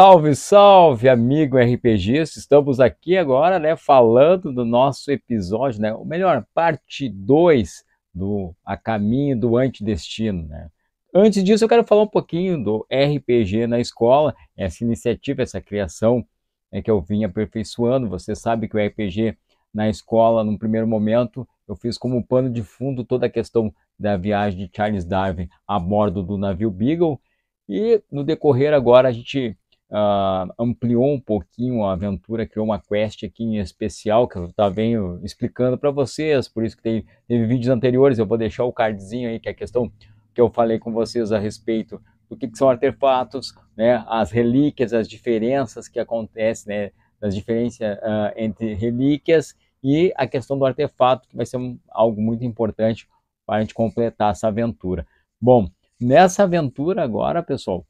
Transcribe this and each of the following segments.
Salve, salve, amigo RPG. Estamos aqui agora, né, falando do nosso episódio, né, ou melhor, parte 2 do A Caminho do Antidestino, né? Antes disso, eu quero falar um pouquinho do RPG na escola, essa iniciativa, essa criação né, que eu vim aperfeiçoando. Você sabe que o RPG na escola, num primeiro momento, eu fiz como pano de fundo toda a questão da viagem de Charles Darwin a bordo do navio Beagle, e no decorrer agora a gente uh, ampliou um pouquinho a aventura, criou uma quest aqui em especial que eu tá venho explicando para vocês, por isso que tem, teve vídeos anteriores, eu vou deixar o cardzinho aí, que é a questão que eu falei com vocês a respeito do que, que são artefatos, né, as relíquias, as diferenças que acontecem, né, as diferenças uh, ah, entre relíquias e a questão do artefato, que vai ser um, algo muito importante para a gente completar essa aventura. Bom, nessa aventura agora, pessoal,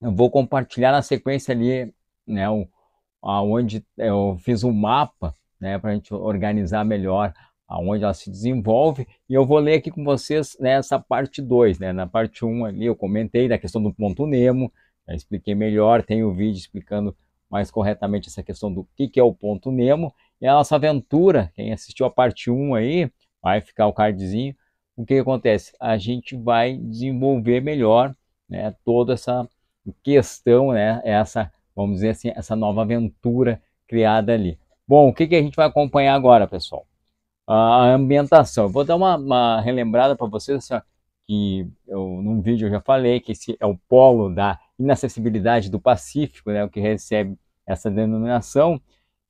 eu vou compartilhar na sequência ali, né, o, aonde é, eu fiz um mapa, né, para a gente organizar melhor aonde ela se desenvolve, e eu vou ler aqui com vocês né, parte 2, né, na parte 1 um ali eu comentei da questão do ponto Nemo, expliquei melhor, tem o um vídeo explicando mais corretamente essa questão do que, que é o ponto Nemo, e a nossa aventura, quem assistiu a parte 1 um aí, vai ficar o cardzinho, o que, que acontece? A gente vai desenvolver melhor né, toda essa questão, né, é essa, vamos dizer assim, essa nova aventura criada ali. Bom, o que, que a gente vai acompanhar agora, pessoal? A ambientação. Eu vou dar uma, uma relembrada para vocês, assim, ó, que eu, num vídeo eu já falei que esse é o polo da inacessibilidade do Pacífico, né, o que recebe essa denominação.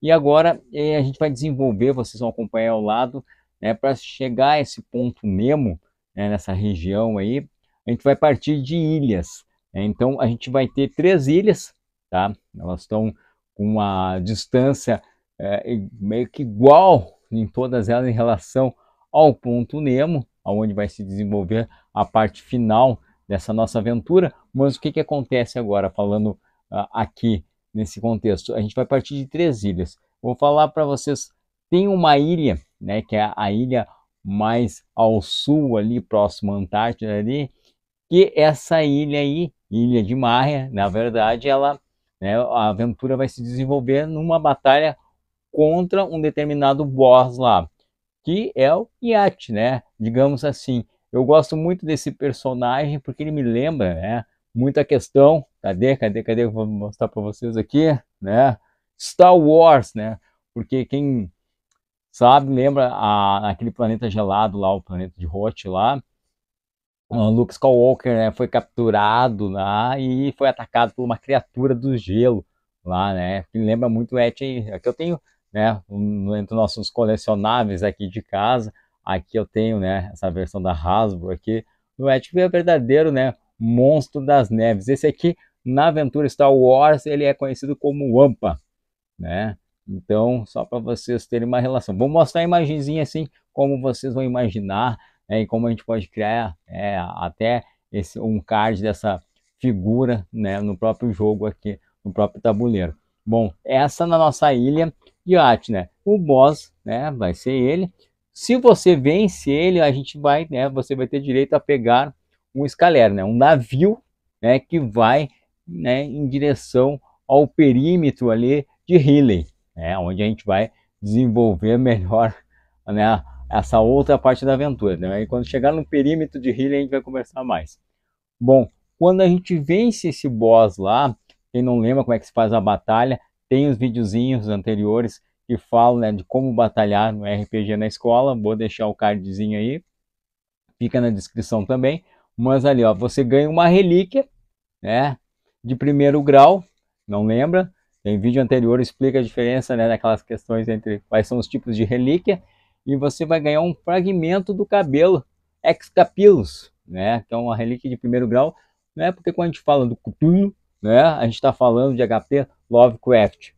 E agora eh, a gente vai desenvolver, vocês vão acompanhar ao lado, né, para chegar a esse ponto Nemo, né, nessa região aí, a gente vai partir de ilhas. Né? Então a gente vai ter três ilhas, tá? Elas estão com uma distância é, meio que igual em todas elas em relação ao ponto Nemo, aonde vai se desenvolver a parte final dessa nossa aventura. Mas o que, que acontece agora, falando uh, aqui nesse contexto? A gente vai partir de três ilhas. Vou falar para vocês, tem uma ilha, né, que é a ilha mais ao sul ali, próximo à Antártida ali, que essa ilha aí Ilha de Maria, na verdade, ela, né, a aventura vai se desenvolver numa batalha contra um determinado boss lá, que é o Yat, né? Digamos assim. Eu gosto muito desse personagem porque ele me lembra, né? Muita questão. Cadê? Cadê? Cadê? Eu vou mostrar para vocês aqui, né? Star Wars, né? Porque quem sabe lembra a, aquele planeta gelado lá, o planeta de Hoth lá, Luke Skywalker né, foi capturado lá e foi atacado por uma criatura do gelo lá, né? Que lembra muito é aqui eu tenho, né? Um, entre nossos colecionáveis aqui de casa, aqui eu tenho, né? Essa versão da Hasbro aqui, o Etch é verdadeiro, né? Monstro das Neves. Esse aqui na aventura Star Wars ele é conhecido como Wampa, né? Então só para vocês terem uma relação. Vou mostrar a imagenzinha assim como vocês vão imaginar né, e como a gente pode criar é, até esse, um card dessa figura né, no próprio jogo aqui, no próprio tabuleiro. Bom, essa na nossa ilha de arte, né? O boss, né, vai ser ele. Se você vence ele, a gente vai, né, você vai ter direito a pegar um escalero, né, um navio, né, que vai, né, em direção ao perímetro ali de Healy, né, onde a gente vai desenvolver melhor, né, essa outra parte da aventura. Né? E quando chegar no perímetro de Hill a gente vai conversar mais. Bom, quando a gente vence esse boss lá, quem não lembra como é que se faz a batalha, tem os videozinhos anteriores que falam né, de como batalhar no RPG na escola. Vou deixar o cardzinho aí, fica na descrição também. Mas ali, ó, você ganha uma relíquia, né, de primeiro grau, não lembra? Tem vídeo anterior explica a diferença, né, daquelas questões entre quais são os tipos de relíquia e você vai ganhar um fragmento do cabelo Excapilus, né? Que é uma relíquia de primeiro grau, né? Porque quando a gente fala do Cthulhu, né? A gente está falando de HP Lovecraft.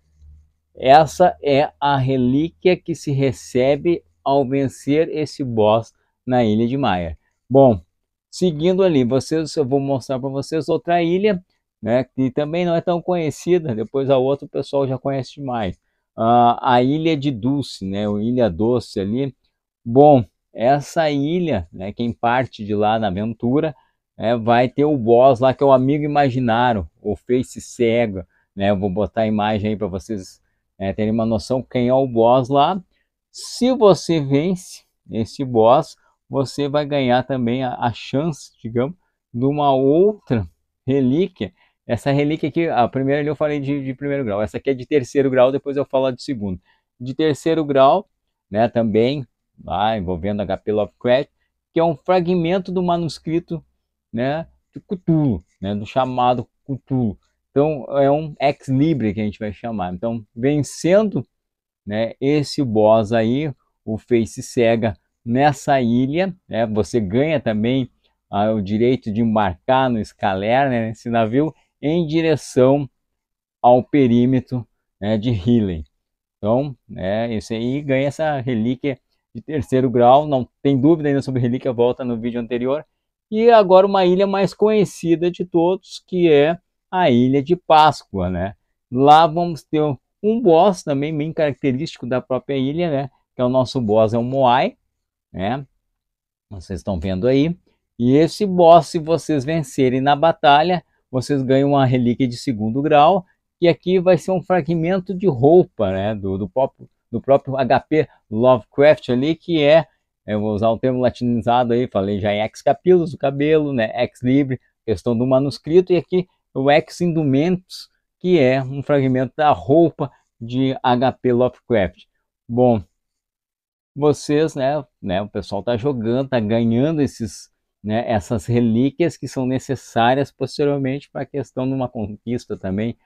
Essa é a relíquia que se recebe ao vencer esse boss na Ilha de Maia. Bom, seguindo ali, vocês, eu vou mostrar para vocês outra ilha, né? Que também não é tão conhecida. Depois a outra o pessoal já conhece demais uh, a Ilha de Dulce, né, ou Ilha Doce ali. Bom, essa ilha, né, quem parte de lá na aventura, é, vai ter o boss lá que é o amigo imaginário, o Face cega né? Eu vou botar a imagem aí para vocês né, terem uma noção quem é o boss lá. Se você vence esse boss, você vai ganhar também a, a chance, digamos, de uma outra relíquia essa relíquia aqui, a primeira ali eu falei de, de primeiro grau, essa aqui é de terceiro grau, depois eu falo de segundo. De terceiro grau, né, também, lá envolvendo HP Lovecraft, que é um fragmento do manuscrito, né, de Cthulhu, né, do chamado Cthulhu. Então é um ex libre que a gente vai chamar. Então vencendo, né, esse boss aí, o Face Cega nessa ilha, né, você ganha também ah, o direito de embarcar no Scaler, né, nesse navio em direção ao perímetro né, de Healing. Então, né, esse aí ganha essa relíquia de terceiro grau, não tem dúvida ainda sobre relíquia, volta no vídeo anterior. E agora uma ilha mais conhecida de todos, que é a Ilha de Páscoa, né? Lá vamos ter um boss também bem característico da própria ilha, né? Que é o nosso boss, é o Moai, né? Vocês estão vendo aí. E esse boss, se vocês vencerem na batalha, vocês ganham uma relíquia de segundo grau, que aqui vai ser um fragmento de roupa, né, do, do, pop, do próprio HP Lovecraft ali, que é, eu vou usar o um termo latinizado aí, falei já em ex capilos, o cabelo, né, ex libre, questão do manuscrito, e aqui o ex indumentos, que é um fragmento da roupa de HP Lovecraft. Bom, vocês, né, né o pessoal tá jogando, tá ganhando esses né, essas relíquias que são necessárias posteriormente para a questão de uma conquista também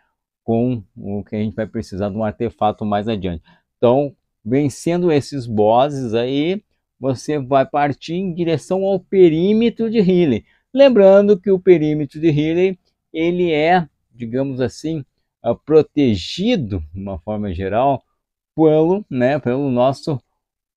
com o que a gente vai precisar de um artefato mais adiante. Então, vencendo esses bosses aí, você vai partir em direção ao perímetro de Healy. Lembrando que o perímetro de Healy, ele é, digamos assim, ah, protegido, de uma forma geral, pelo, né, pelo nosso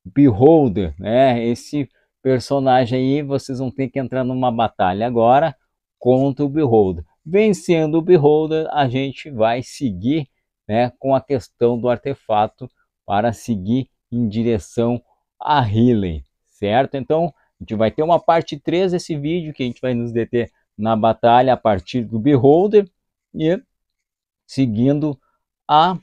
Beholder, né, esse personagem aí, vocês vão ter que entrar numa batalha agora contra o Beholder. Vencendo o Beholder, a gente vai seguir né, com a questão do artefato para seguir em direção a Healing, certo? Então, a gente vai ter uma parte 3 desse vídeo que a gente vai nos deter na batalha a partir do Beholder e seguindo a,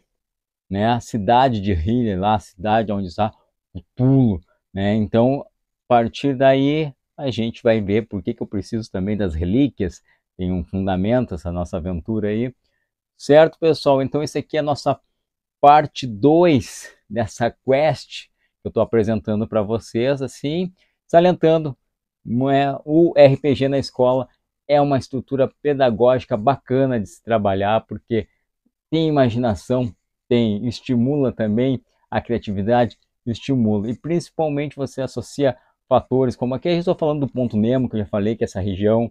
né, a cidade de Hylia, lá a cidade onde está o Tulo, né? Então, partir daí, a gente vai ver por que, que eu preciso também das relíquias, tem um fundamento essa nossa aventura aí. Certo, pessoal? Então, esse aqui é a nossa parte 2 dessa quest que eu estou apresentando para vocês, assim, salientando é, o RPG na escola é uma estrutura pedagógica bacana de se trabalhar, porque tem imaginação, tem estimula também a criatividade, estimula. E principalmente você associa fatores, como aqui a gente está falando do ponto Nemo, que eu já falei, que é essa região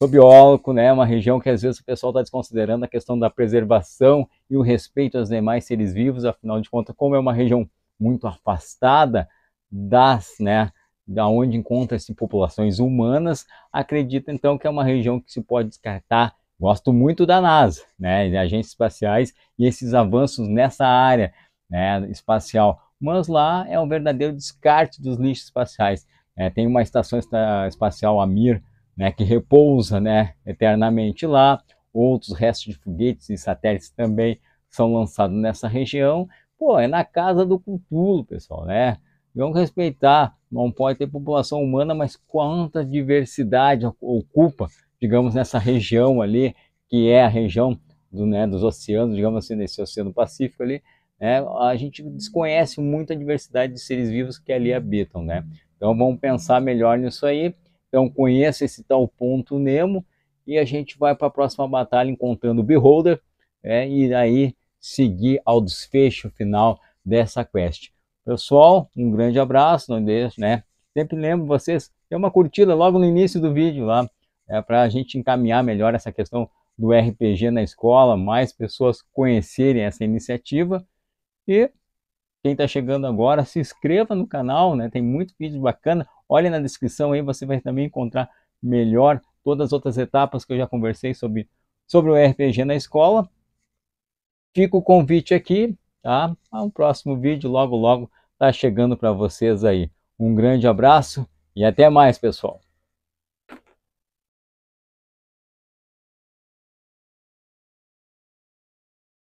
sou biólogo, né? Uma região que às vezes o pessoal está desconsiderando a questão da preservação e o respeito aos demais seres vivos, afinal de contas, como é uma região muito afastada das, né? Da onde encontra-se populações humanas, acredita então que é uma região que se pode descartar. Gosto muito da NASA, né? Agências espaciais e esses avanços nessa área né, espacial mas lá é um verdadeiro descarte dos lixos espaciais. É, tem uma estação espacial Amir, né, que repousa né, eternamente lá, outros restos de foguetes e satélites também são lançados nessa região. Pô, é na casa do Cthulhu, pessoal, né? Vamos respeitar, não pode ter população humana, mas quanta diversidade ocupa, digamos, nessa região ali, que é a região do, né, dos oceanos, digamos assim, nesse Oceano Pacífico ali, né? A gente desconhece muito a diversidade de seres vivos que ali habitam, né? Então vamos pensar melhor nisso aí. Então conheça esse tal ponto Nemo e a gente vai para a próxima batalha encontrando o Beholder né? e aí seguir ao desfecho final dessa quest. Pessoal, um grande abraço, não deixe, né? Sempre lembro vocês, dê uma curtida logo no início do vídeo lá, é, né? para a gente encaminhar melhor essa questão do RPG na escola, mais pessoas conhecerem essa iniciativa e quem está chegando agora, se inscreva no canal, né? tem muito vídeo bacana. Olhe na descrição aí, você vai também encontrar melhor todas as outras etapas que eu já conversei sobre, sobre o RPG na escola. Fica o convite aqui, tá? A ah, um próximo vídeo logo logo está chegando para vocês aí. Um grande abraço e até mais, pessoal.